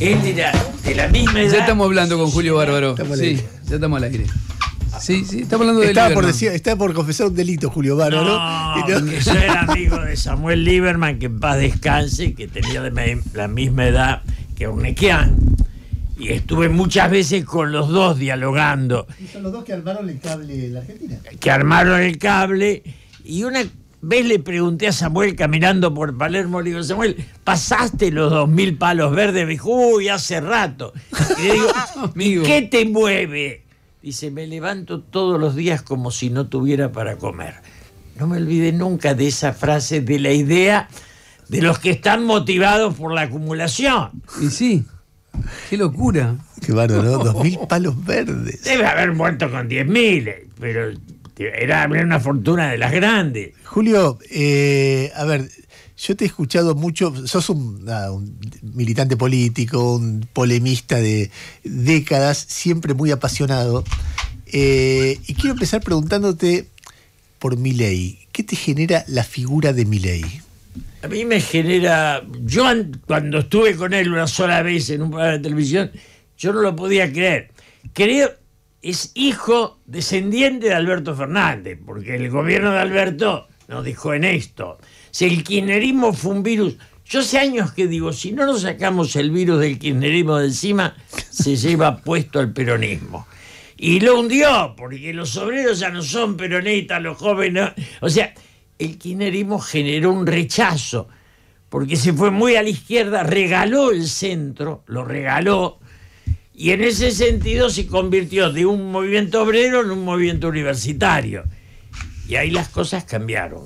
Él era de la misma edad. Ya estamos hablando con Julio Bárbaro. Sí, ya estamos al aire. Sí, sí, estamos hablando de Estaba por, decir, estaba por confesar un delito, Julio Bárbaro. No, porque yo era amigo de Samuel Lieberman, que en paz descanse, que tenía de la misma edad que Urnequian. Y estuve muchas veces con los dos dialogando. Y son los dos que armaron el cable en la Argentina. Que armaron el cable. Y una ¿Ves? Le pregunté a Samuel caminando por Palermo, le digo, Samuel, ¿pasaste los dos mil palos verdes? Me dijo, hace rato. Y le digo, ¿qué te mueve? Dice, me levanto todos los días como si no tuviera para comer. No me olvide nunca de esa frase, de la idea de los que están motivados por la acumulación. Y sí, qué locura. Qué bárbaro, ¿no? dos mil palos verdes. Debe haber muerto con diez mil, pero era, una fortuna de las grandes. Julio, eh, a ver, yo te he escuchado mucho, sos un, militante político, un polemista de décadas, siempre muy apasionado. Eh, y quiero empezar preguntándote por Milei. ¿Qué te genera la figura de Milei? A mí me genera. Yo cuando estuve con él una sola vez en un programa de televisión, yo no lo podía creer. Creo, es hijo descendiente de Alberto Fernández, porque el gobierno de Alberto nos dijo en esto. Si el kirchnerismo fue un virus, yo hace años que digo, si no nos sacamos el virus del kirchnerismo de encima, se lleva puesto al peronismo. Y lo hundió, porque los obreros ya no son peronistas, los jóvenes. O sea, el kirchnerismo generó un rechazo, porque se fue muy a la izquierda, regaló el centro, lo regaló, y en ese sentido se convirtió de un movimiento obrero en un movimiento universitario. Y ahí las cosas cambiaron.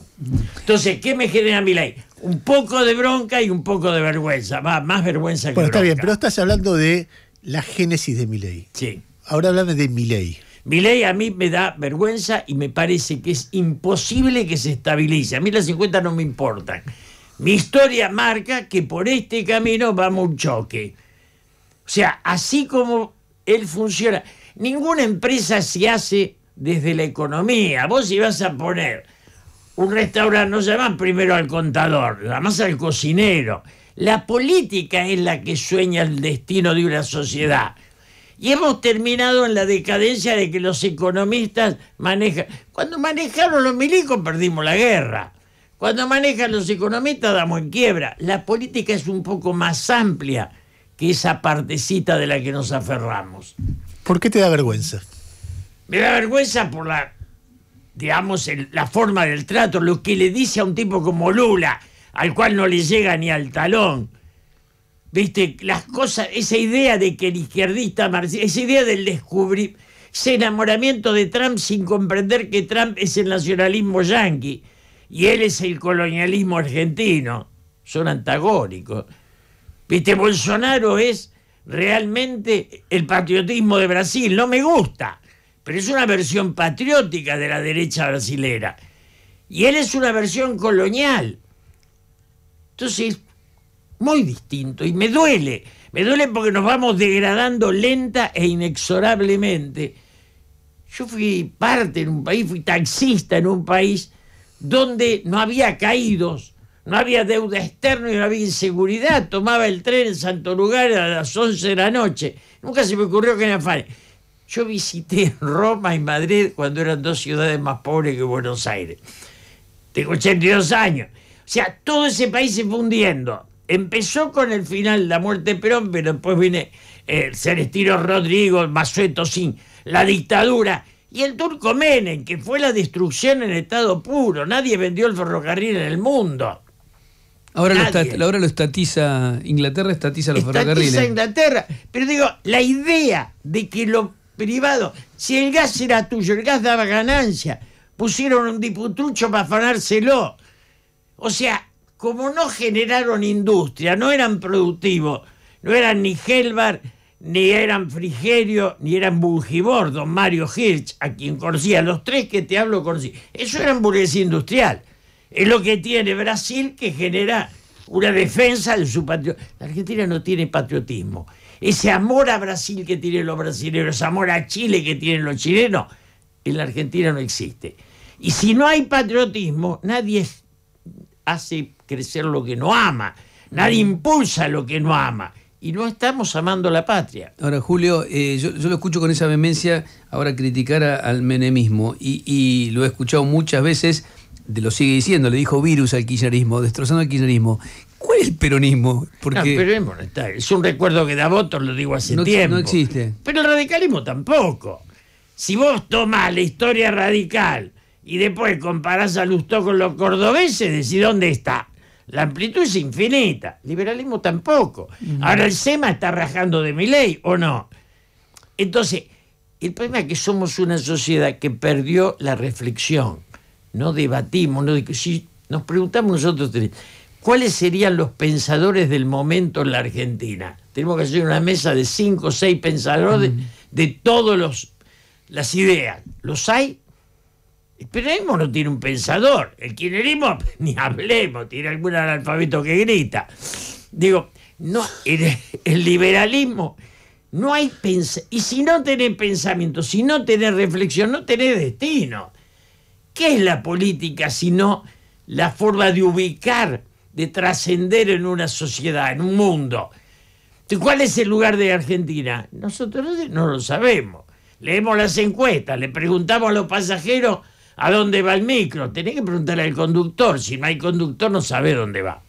Entonces, ¿qué me genera mi ley? Un poco de bronca y un poco de vergüenza. Va, más vergüenza que Bueno, está bien, pero estás hablando de la génesis de mi ley. Sí. Ahora hablame de mi ley. Mi ley a mí me da vergüenza y me parece que es imposible que se estabilice. A mí las 50 no me importan. Mi historia marca que por este camino vamos a un choque. O sea, así como él funciona, ninguna empresa se hace desde la economía. Vos ibas vas a poner un restaurante, no llamás primero al contador, más al cocinero. La política es la que sueña el destino de una sociedad. Y hemos terminado en la decadencia de que los economistas manejan. Cuando manejaron los milicos perdimos la guerra. Cuando manejan los economistas damos en quiebra. La política es un poco más amplia que esa partecita de la que nos aferramos. ¿Por qué te da vergüenza? Me da vergüenza por la, digamos, la forma del trato, lo que le dice a un tipo como Lula, al cual no le llega ni al talón. ¿Viste? Las cosas, esa idea de que el izquierdista esa idea del descubrir, ese enamoramiento de Trump sin comprender que Trump es el nacionalismo yanqui y él es el colonialismo argentino. Son antagónicos. Viste, Bolsonaro es realmente el patriotismo de Brasil. No me gusta, pero es una versión patriótica de la derecha brasilera. Y él es una versión colonial. Entonces, muy distinto. Y me duele. Me duele porque nos vamos degradando lenta e inexorablemente. Yo fui parte en un país, fui taxista en un país donde no había caídos, no había deuda externa y no había inseguridad. Tomaba el tren en Santo Lugar a las 11 de la noche. Nunca se me ocurrió que era fácil. Yo visité Roma y Madrid cuando eran dos ciudades más pobres que Buenos Aires. Tengo 82 años. O sea, todo ese país se fundiendo. Empezó con el final, la muerte de Perón, pero después viene ser Celestino Rodrigo, Mazueto Sin, la dictadura. Y el turco Menem, que fue la destrucción en estado puro. Nadie vendió el ferrocarril en el mundo. Ahora lo, ahora lo, estatiza Inglaterra, estatiza los ferrocarriles. Estatiza Inglaterra. Pero digo, la idea de que lo privado, si el gas era tuyo, el gas daba ganancia, pusieron un diputrucho para afanárselo. O sea, como no generaron industria, no eran productivos, no eran ni Helvar, ni eran Frigerio, ni eran Bungibor, don Mario Hirsch, a quien conocía, los tres que te hablo conocí. Eso eran burguesía industrial. Es lo que tiene Brasil que genera una defensa de su patriotismo. La Argentina no tiene patriotismo. Ese amor a Brasil que tienen los brasileños, ese amor a Chile que tienen los chilenos, en la Argentina no existe. Y si no hay patriotismo, nadie hace crecer lo que no ama, nadie mm. impulsa lo que no ama. Y no estamos amando la patria. Ahora, Julio, eh, yo, lo escucho con esa vehemencia ahora criticar al menemismo y lo he escuchado muchas veces lo sigue diciendo, le dijo virus al kirchnerismo, destrozando al kirchnerismo. ¿Cuál es el peronismo? Porque el peronismo Es un recuerdo que da votos, lo digo hace tiempo. Pero el radicalismo tampoco. Si vos tomás la historia radical y después comparás a Lustó con los cordobeses, decís dónde está. La amplitud es infinita. Liberalismo tampoco. Ahora el SEMA está rajando de mi ley, ¿o no? Entonces, el problema es que somos una sociedad que perdió la reflexión no debatimos, si nos preguntamos nosotros ¿cuáles serían los pensadores del momento en la Argentina? Tenemos que hacer una mesa de cinco o seis pensadores de, todas las ideas. ¿Los hay? El no tiene un pensador. El kirchnerismo, ni hablemos, tiene algún analfabeto que grita. Digo, no, el, el liberalismo, no hay pensamiento. Y si no tenés pensamiento, si no tenés reflexión, no tenés destino. ¿Qué es la política sino la forma de ubicar, de trascender en una sociedad, en un mundo? ¿Cuál es el lugar de Argentina? Nosotros no lo sabemos. Leemos las encuestas, le preguntamos a los pasajeros a dónde va el micro. Tenés que preguntarle al conductor. Si no hay conductor, no sabe dónde va.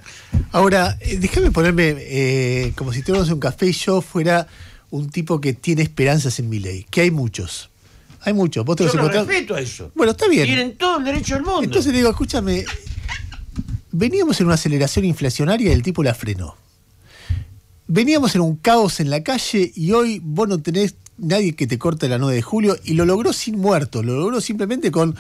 Ahora, eh, déjame ponerme eh, como si tuviéramos un café y yo fuera un tipo que tiene esperanzas en mi ley, que hay muchos. Hay muchos. Vos te Yo lo respeto a eso. Bueno, está bien. Tienen todo el derecho del mundo. Entonces digo, escúchame, veníamos en una aceleración inflacionaria del tipo la frenó. Veníamos en un caos en la calle y hoy vos no tenés nadie que te corte la 9 de julio y lo logró sin muertos, lo logró simplemente con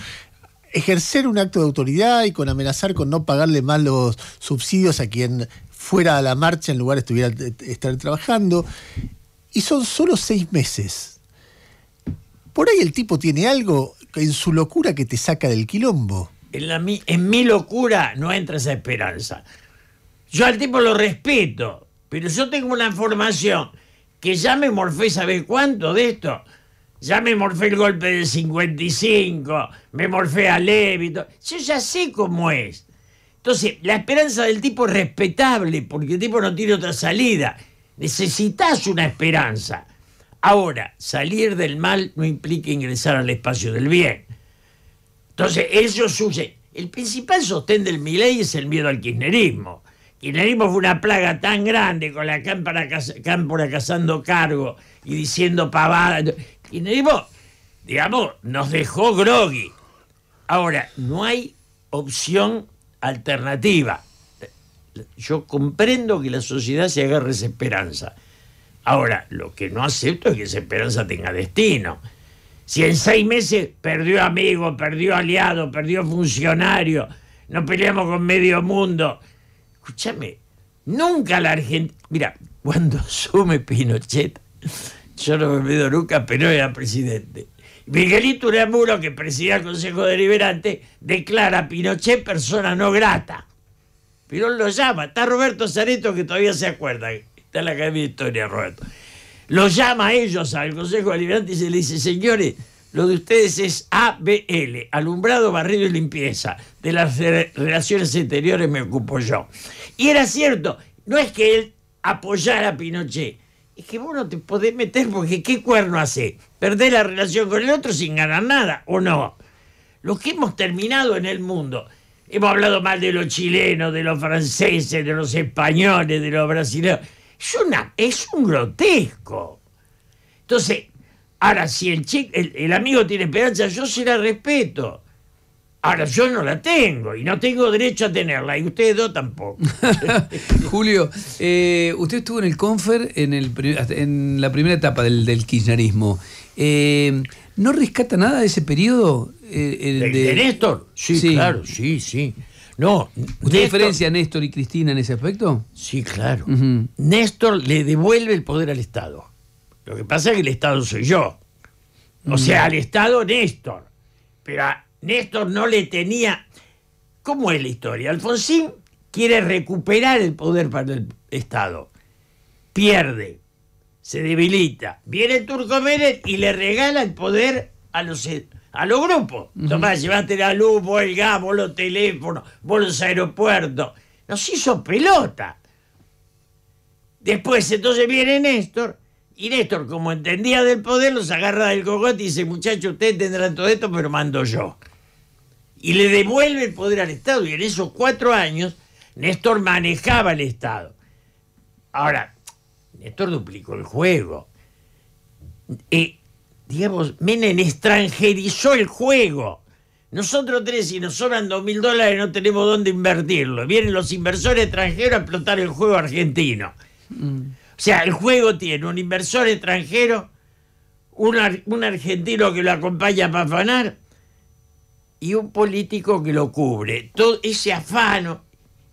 ejercer un acto de autoridad y con amenazar con no pagarle más los subsidios a quien fuera a la marcha en lugar de estuviera, eh, estar trabajando. Y son solo seis meses por ahí el tipo tiene algo en su locura que te saca del quilombo. En, mi locura no entra esa esperanza. Yo al tipo lo respeto, pero yo tengo una formación que ya me morfé, ¿sabes cuánto de esto? Ya me morfé el golpe del 55, me morfé a Levito. Yo ya sé cómo es. Entonces, la esperanza del tipo es respetable, porque el tipo no tiene otra salida. Necesitas una esperanza. Ahora, salir del mal no implica ingresar al espacio del bien. Entonces, eso sucede. El principal sostén del Miley es el miedo al kirchnerismo. Kirchnerismo fue una plaga tan grande con la cámpora, cazando cargo y diciendo pavadas. Kirchnerismo, digamos, nos dejó grogui. Ahora, no hay opción alternativa. Yo comprendo que la sociedad se agarre esa esperanza. Ahora, lo que no acepto es que esa esperanza tenga destino. Si en seis meses perdió amigo, perdió aliado, perdió funcionario, nos peleamos con medio mundo. Escúchame, nunca la Argentina. Mira, cuando asume Pinochet, yo no me olvido nunca, pero era presidente. Miguelito Muro, que presidía el Consejo Deliberante, declara a Pinochet persona no grata. Pero lo llama. Está Roberto Zareto, que todavía se acuerda de la Academia de Historia, Roberto. Lo llama a ellos al Consejo de Deliberante y se le dice, señores, lo de ustedes es ABL, alumbrado, barrido y limpieza. De las relaciones exteriores me ocupo yo. Y era cierto, no es que él apoyara a Pinochet, es que vos no te podés meter porque qué cuerno hace, perder la relación con el otro sin ganar nada, ¿o no? Los que hemos terminado en el mundo, hemos hablado mal de los chilenos, de los franceses, de los españoles, de los brasileños. Es, es un grotesco. Entonces, ahora, si el, el, amigo tiene esperanza, yo se la respeto. Ahora, yo no la tengo y no tengo derecho a tenerla, y ustedes dos tampoco. Julio, eh, usted estuvo en el Confer en, el, en la primera etapa del, del kirchnerismo. Eh, ¿No rescata nada de ese periodo? Eh, de... Néstor? sí, claro, sí, sí. No. ¿Usted diferencia a Néstor y Cristina en ese aspecto? Sí, claro. Néstor le devuelve el poder al Estado. Lo que pasa es que el Estado soy yo. O sea, mm. al Estado Néstor. Pero a Néstor no le tenía... ¿Cómo es la historia? Alfonsín quiere recuperar el poder para el Estado. Pierde, se debilita. Viene Turco Mérez y le regala el poder a los e- a los grupos. Tomás, llevaste la luz, vos el gas, vos los teléfonos, vos los aeropuertos. Nos hizo pelota. Después entonces viene Néstor, y Néstor, como entendía del poder, los agarra del cogote y dice, muchacho, ustedes tendrán todo esto, pero mando yo. Y le devuelve el poder al Estado. Y en esos cuatro años, Néstor manejaba el Estado. Ahora, Néstor duplicó el juego. Y eh, digamos, Menem extranjerizó el juego. Nosotros tres, si nos sobran dos mil dólares, no tenemos dónde invertirlo. Vienen los inversores extranjeros a explotar el juego argentino. Mm. O sea, el juego tiene un inversor extranjero, un, argentino que lo acompaña para afanar y un político que lo cubre. Todo ese afano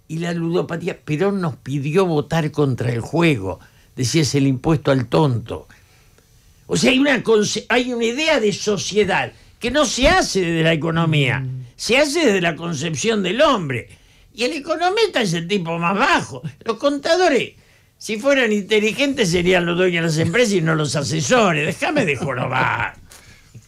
y la ludopatía. Perón nos pidió votar contra el juego. Decía, es el impuesto al tonto. O sea, hay una, hay una idea de sociedad que no se hace desde la economía, mm. se hace desde la concepción del hombre. Y el economista es el tipo más bajo. Los contadores, si fueran inteligentes, serían los dueños de las empresas y no los asesores. Déjame de jorobar.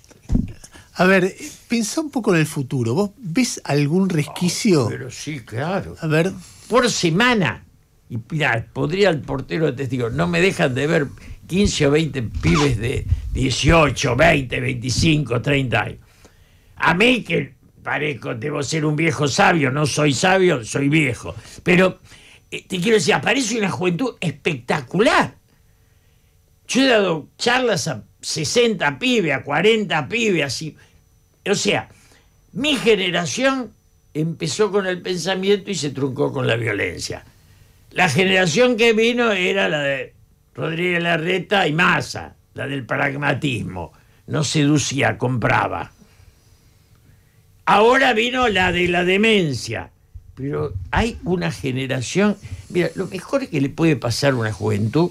A ver, pensá un poco en el futuro. ¿Vos ves algún oh, resquicio? pero sí, claro. A ver. Por semana. Y mirá, podría el portero de testigos. no me dejan de ver 15 o 20 pibes de 18, 20, 25, 30 años. A mí que parezco, debo ser un viejo sabio, no soy sabio, soy viejo. Pero eh, te quiero decir, aparece una juventud espectacular. Yo he dado charlas a 60 pibes, a 40 pibes, así. O sea, mi generación empezó con el pensamiento y se truncó con la violencia. La generación que vino era la de Rodríguez Larreta y Massa, la del pragmatismo. No seducía, compraba. Ahora vino la de la demencia. Pero hay una generación. Mira, lo mejor que le puede pasar a una juventud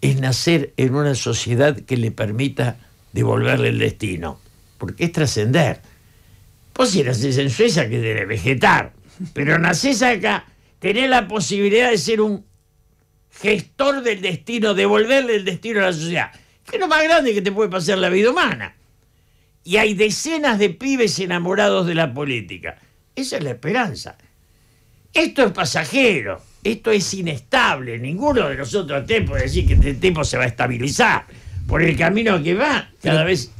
es nacer en una sociedad que le permita devolverle el destino. Porque es trascender. Vos si nacés en Suecia que debe vegetar. Pero nacés acá, tenés la posibilidad de ser un gestor del destino, devolverle el destino a la sociedad, que es lo más grande que te puede pasar la vida humana. Y hay decenas de pibes enamorados de la política. Esa es la esperanza. Esto es pasajero, esto es inestable. Ninguno de nosotros te puede decir que este tipo se va a estabilizar. Por el camino que va, cada vez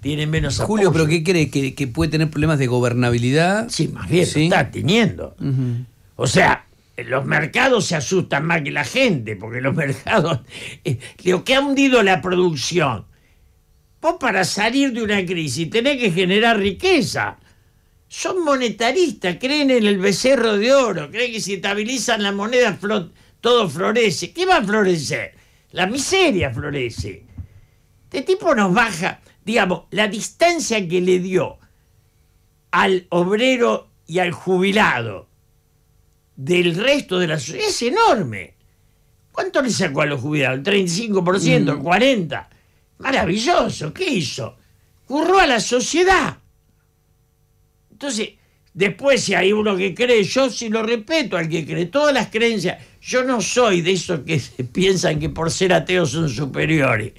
tiene menos apoyo. Julio, ¿pero qué cree? ¿Que, puede tener problemas de gobernabilidad? Sí, más bien, está teniendo. O sea, los mercados se asustan más que la gente, porque los mercados, eh, lo que ha hundido la producción. Vos para salir de una crisis tenés que generar riqueza. Son monetaristas, creen en el becerro de oro, creen que si estabilizan la moneda todo florece. ¿Qué va a florecer? La miseria florece. Este tipo nos baja, digamos, la distancia que le dio al obrero y al jubilado del resto de la sociedad es enorme. ¿Cuánto le sacó a los jubilados? 35%? ¿40%? Mm. Maravilloso. ¿Qué hizo? Curró a la sociedad. Entonces, después si hay uno que cree, yo sí lo respeto al que cree, todas las creencias. Yo no soy de esos que piensan que por ser ateos son superiores.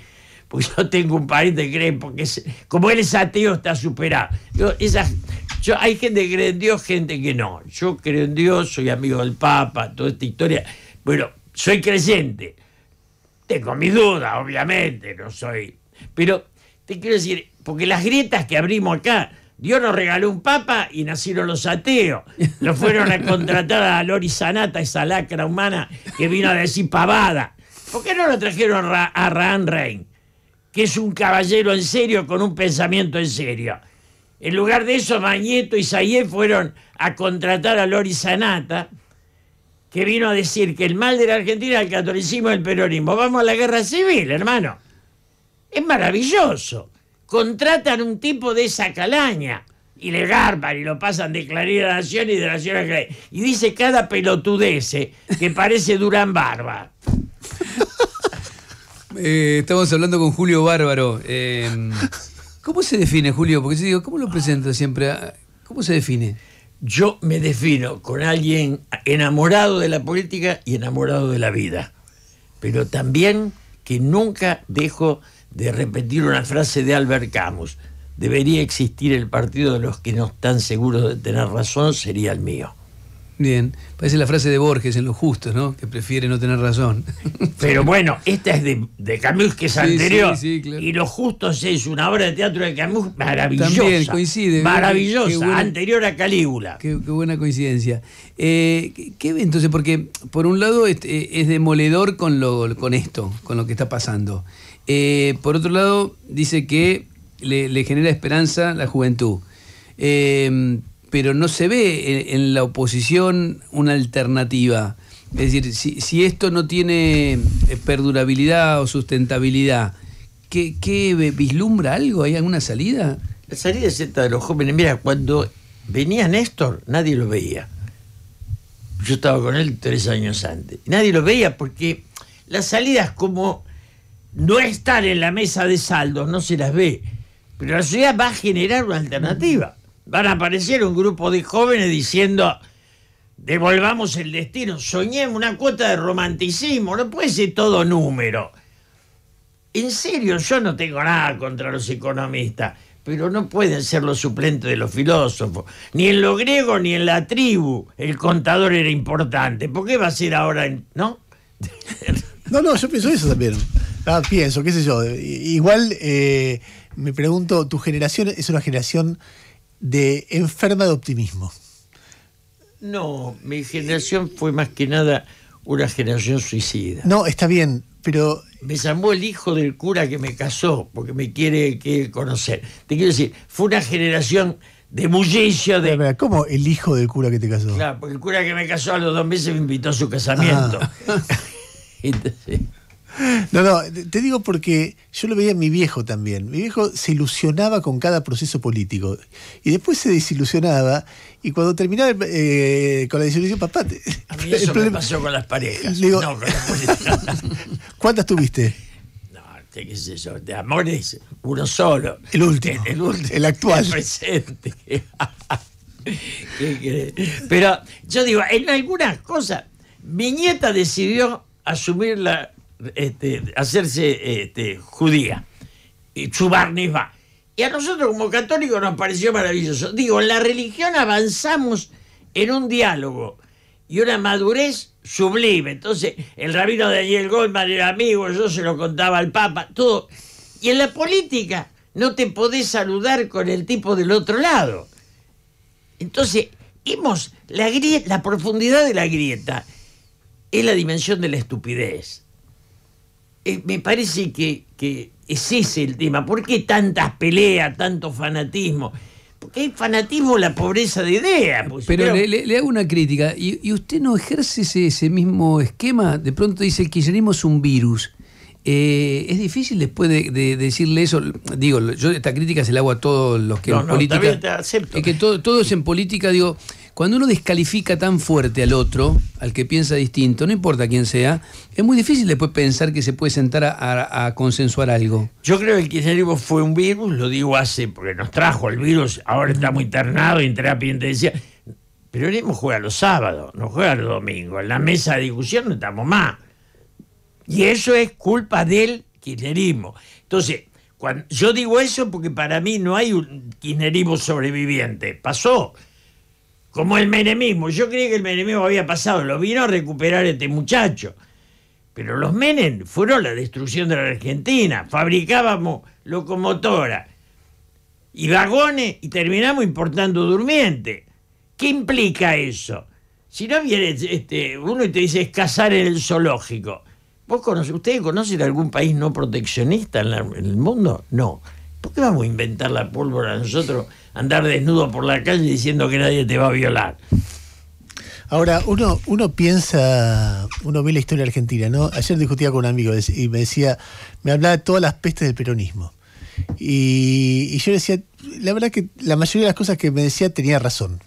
Porque yo tengo un pariente que cree, porque como él es ateo está superado. esas yo, hay gente que cree en Dios, gente que no. Yo creo en Dios, soy amigo del Papa, toda esta historia. Bueno, soy creyente. Tengo mis dudas, obviamente, no soy. Pero te quiero decir, porque las grietas que abrimos acá, Dios nos regaló un papa y nacieron los ateos. Nos fueron a contratar a Lori Sanata, esa lacra humana que vino a decir pavada. ¿Por qué no lo trajeron a, Rein, que es un caballero en serio con un pensamiento en serio? En lugar de eso, Mañeto y Sayé fueron a contratar a Lori Sanata, que vino a decir que el mal de la Argentina es el catolicismo y el peronismo. Vamos a la guerra civil, hermano. Es maravilloso. Contratan un tipo de esa calaña y le garpan y lo pasan de Clarín a Nación y de Nación Y dice cada pelotudece que parece Durán Barba. Eh, estamos hablando con Julio Bárbaro. Eh, ¿Cómo se define, Julio? Porque si digo, ¿cómo lo presenta siempre? ¿Cómo se define? Yo me defino con alguien enamorado de la política y enamorado de la vida, pero también que nunca dejo de repetir una frase de Albert Camus. Debería existir el partido de los que no están seguros de tener razón, sería el mío. Bien, parece la frase de Borges en Los Justos, ¿no? Que prefiere no tener razón. Pero bueno, esta es de, Camus, que es anterior. Y Los Justos es una obra de teatro de Camus maravillosa. También coincide. Maravillosa, anterior a Calígula. Qué, buena coincidencia. Eh, ¿qué, entonces, porque por un lado este, eh, es, demoledor con, lo, con esto, con lo que está pasando. Eh, por otro lado, dice que le, genera esperanza la juventud. Eh, pero no se ve en, la oposición una alternativa. Es decir, si, esto no tiene eh, perdurabilidad o sustentabilidad, ¿qué, vislumbra algo? ¿Hay alguna salida? La salida es esta de los jóvenes. Mira, cuando venía Néstor, nadie lo veía. Yo estaba con él tres años antes. Nadie lo veía porque las salidas como no estar en la mesa de saldos no se las ve. Pero la sociedad va a generar una alternativa van a aparecer un grupo de jóvenes diciendo devolvamos el destino, soñemos una cuota de romanticismo, no puede ser todo número. En serio, yo no tengo nada contra los economistas, pero no pueden ser los suplentes de los filósofos. Ni en lo griego ni en la tribu el contador era importante. ¿Por qué va a ser ahora, en... no? no, no, yo pienso eso también. Ah, pienso, qué sé yo. Igual eh, me pregunto, tu generación es una generación de enferma de optimismo. No, mi generación fue más que nada una generación suicida. No, está bien, pero... Me llamó el hijo del cura que me casó, porque me quiere, conocer. Te quiero decir, fue una generación de bullicio, de... ¿Cómo el hijo del cura que te casó? Claro, porque el cura que me casó a los dos meses me invitó a su casamiento. Ah. Entonces... No, no, te digo porque yo lo veía mi viejo también. Mi viejo se ilusionaba con cada proceso político y después se desilusionaba y cuando terminaba eh, con la desilusión, papá... Te, a mí eso me pasó con las parejas. ¿Cuántas tuviste? No, qué sé yo, de amores, uno solo. El último. El, último. El actual. El presente. Pero yo digo, en algunas cosas, mi nieta decidió asumir la este, hacerse este, judía. Y va. Y a nosotros como católicos nos pareció maravilloso. Digo, en la religión avanzamos en un diálogo y una madurez sublime. Entonces, el rabino Daniel Goldman era amigo, yo se lo contaba al Papa, todo. Y en la política no te podés saludar con el tipo del otro lado. Entonces, vimos la, grieta, la profundidad de la grieta es la dimensión de la estupidez eh, me parece que, que ese es el tema. ¿Por qué tantas peleas, tanto fanatismo? Porque hay fanatismo la pobreza de ideas. Pues, pero le, hago una crítica. ¿Y, usted no ejerce ese, mismo esquema? De pronto dice el kirchnerismo es un virus. Eh, es difícil después de, decirle eso. Digo, yo esta crítica se la hago a todos los que no, en política. Es que todo, es en política, digo, cuando uno descalifica tan fuerte al otro, al que piensa distinto, no importa quién sea, es muy difícil después pensar que se puede sentar a, consensuar algo. Yo creo que el kirchnerismo fue un virus, lo digo hace, porque nos trajo el virus, ahora estamos internados en terapia Pero el juega los sábados, no juega los domingos. En la mesa de discusión no estamos más. Y eso es culpa del kirchnerismo. Entonces, cuando, yo digo eso porque para mí no hay un kirchnerismo sobreviviente. Pasó. Como el menemismo. Yo creí que el menemismo había pasado, lo vino a recuperar este muchacho. Pero los Menem fueron la destrucción de la Argentina. Fabricábamos locomotora y vagones y terminamos importando durmiente. ¿Qué implica eso? Si no viene este, uno y te dice es cazar en el zoológico. ¿Vos conoce, ¿Ustedes conocen algún país no proteccionista en el mundo? No. ¿Por qué vamos a inventar la pólvora nosotros, andar desnudo por la calle diciendo que nadie te va a violar? Ahora, uno, uno piensa, uno ve la historia argentina, ¿no? Ayer discutía con un amigo y me decía, me hablaba de todas las pestes del peronismo. y yo decía, la verdad que la mayoría de las cosas que me decía tenía razón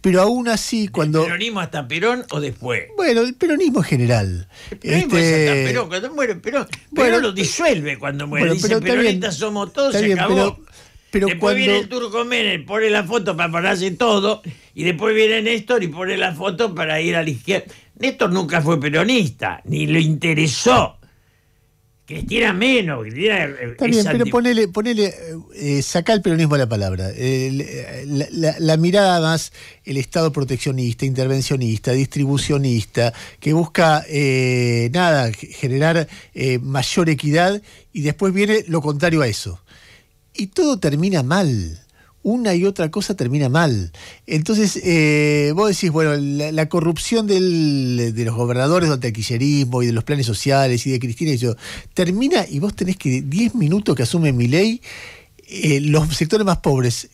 pero aún así cuando... ¿El peronismo hasta Perón o después? Bueno, el peronismo en general. El peronismo es este- hasta Perón, cuando muere Perón. Perón lo disuelve cuando muere, dice peronistas somos todos, se acabó. después viene el turco pone la foto para pararse todo, y después viene Néstor y pone la foto para ir a la izquierda. Néstor nunca fue peronista, ni lo interesó que tira menos, pero ponele, ponele eh, eh, saca el peronismo a la palabra. Eh, la, mirada más, el Estado proteccionista, intervencionista, distribucionista, que busca, nada, generar mayor equidad y después viene lo contrario a eso. Y todo termina mal una y otra cosa termina mal. Entonces, eh, vos decís, bueno, la, corrupción de los gobernadores, del taquillerismo y de los planes sociales y de Cristina y yo, termina y vos tenés que 10 minutos que asume mi ley, eh, los sectores más pobres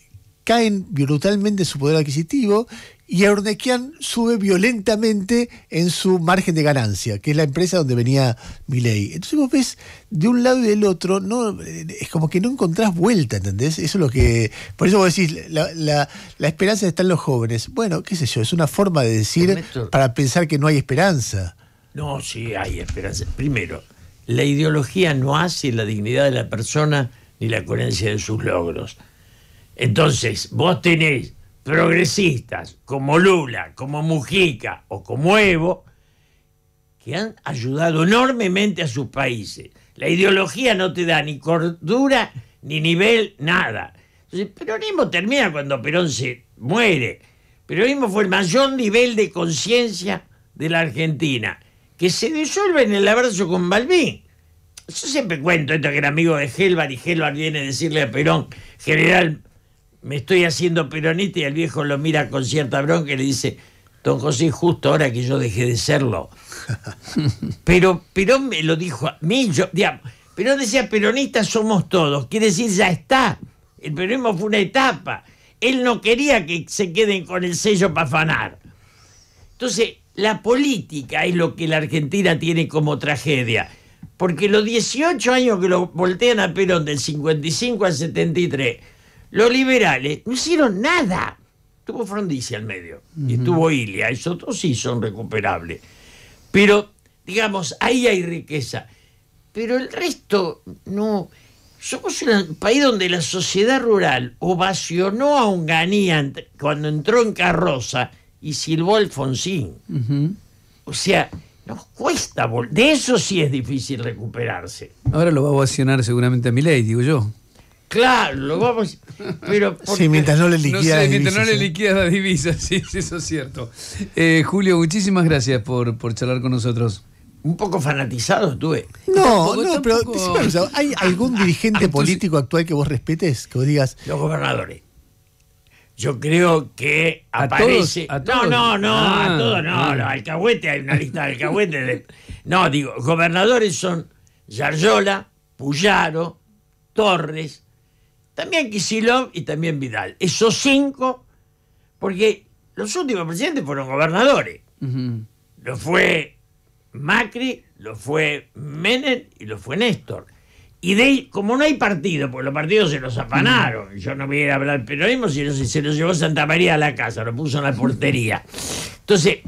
caen brutalmente su poder adquisitivo y Ornequian sube violentamente en su margen de ganancia, que es la empresa donde venía Miley. Entonces vos ves de un lado y del otro, no, es como que no encontrás vuelta, ¿entendés? Eso es lo que. Por eso vos decís, la, esperanza está en los jóvenes. Bueno, qué sé yo, es una forma de decir para pensar que no hay esperanza. No, sí hay esperanza. Primero, la ideología no hace la dignidad de la persona ni la coherencia de sus logros. Entonces, vos tenés progresistas como Lula, como Mujica o como Evo, que han ayudado enormemente a sus países. La ideología no te da ni cordura, ni nivel, nada. Entonces, peronismo termina cuando Perón se muere. Peronismo fue el mayor nivel de conciencia de la Argentina, que se disuelve en el abrazo con Balbín. Yo siempre cuento esto que era amigo de Gelbar y Gelbar viene a decirle a Perón, general me estoy haciendo peronista y el viejo lo mira con cierta bronca y le dice, don José, justo ahora que yo dejé de serlo. Pero Perón me lo dijo a mí, yo, digamos, Perón decía, peronistas somos todos, quiere decir, ya está, el peronismo fue una etapa, él no quería que se queden con el sello para afanar. Entonces, la política es lo que la Argentina tiene como tragedia. Porque los 18 años que lo voltean a Perón del 55 al 73, los liberales no hicieron nada. Tuvo Frondizi al medio y estuvo Ilia. Esos dos sí son recuperables. Pero, digamos, ahí hay riqueza. Pero el resto no. Somos un país donde la sociedad rural ovacionó a ganían cuando entró en carroza y silbó Alfonsín. O sea, nos cuesta, de eso sí es difícil recuperarse. Ahora lo va a ovacionar seguramente a ley digo yo. Claro, vamos. Pero Sí, mientras no le liquidas. No sé, mientras no le ¿eh? liquidas la divisas, sí, eso es cierto. Eh, Julio, muchísimas gracias por, charlar con nosotros un poco fanatizado estuve. No, no, pero ¿hay ah, algún ah, dirigente político actual que vos respetes? Que digas. Los gobernadores. Yo creo que aparece. No, no, no, a ah, todos no. hay una lista de Alcahuete No, digo, gobernadores son Yaryola, Puyaro, Torres, también Kisilov y también Vidal. Esos cinco, porque los últimos presidentes fueron gobernadores. Lo fue Macri, lo fue Menem y lo fue Néstor. Y de, como no hay partido, porque los partidos se los afanaron, yo no voy a hablar a hablar peronismo, sino si se los llevó Santa María a la casa, lo puso en la portería. Entonces,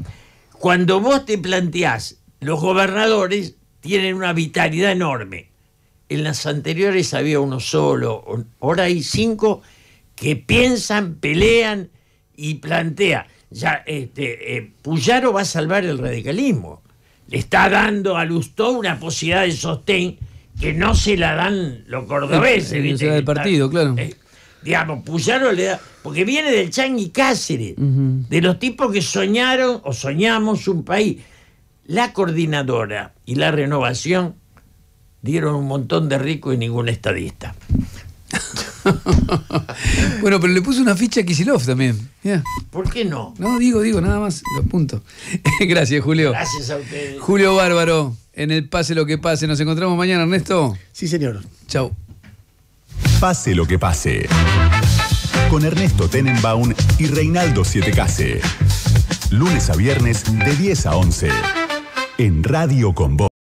cuando vos te planteás, los gobernadores tienen una vitalidad enorme en las anteriores había uno solo, ahora hay cinco que piensan, pelean y plantean. Ya, este, eh, Puyaro va a salvar el radicalismo. Le está dando a Lustó una posibilidad de sostén que no se la dan los cordobeses. El, el, del partido, claro. Eh, digamos, Puyaro le da. Porque viene del Chang y Cáceres, de los tipos que soñaron o soñamos un país. La coordinadora y la renovación dieron un montón de rico y ningún estadista. bueno, pero le puse una ficha a Kisilov también. ¿Por qué no? No, digo, digo, nada más, los puntos. Gracias, Julio. Gracias a ustedes. Julio Bárbaro, en el Pase lo que pase. Nos encontramos mañana, Ernesto. Sí, señor. Chau. Pase lo que pase. Con Ernesto Tenenbaum y Reinaldo Siete Case. Lunes a viernes de 10 a 11. En Radio con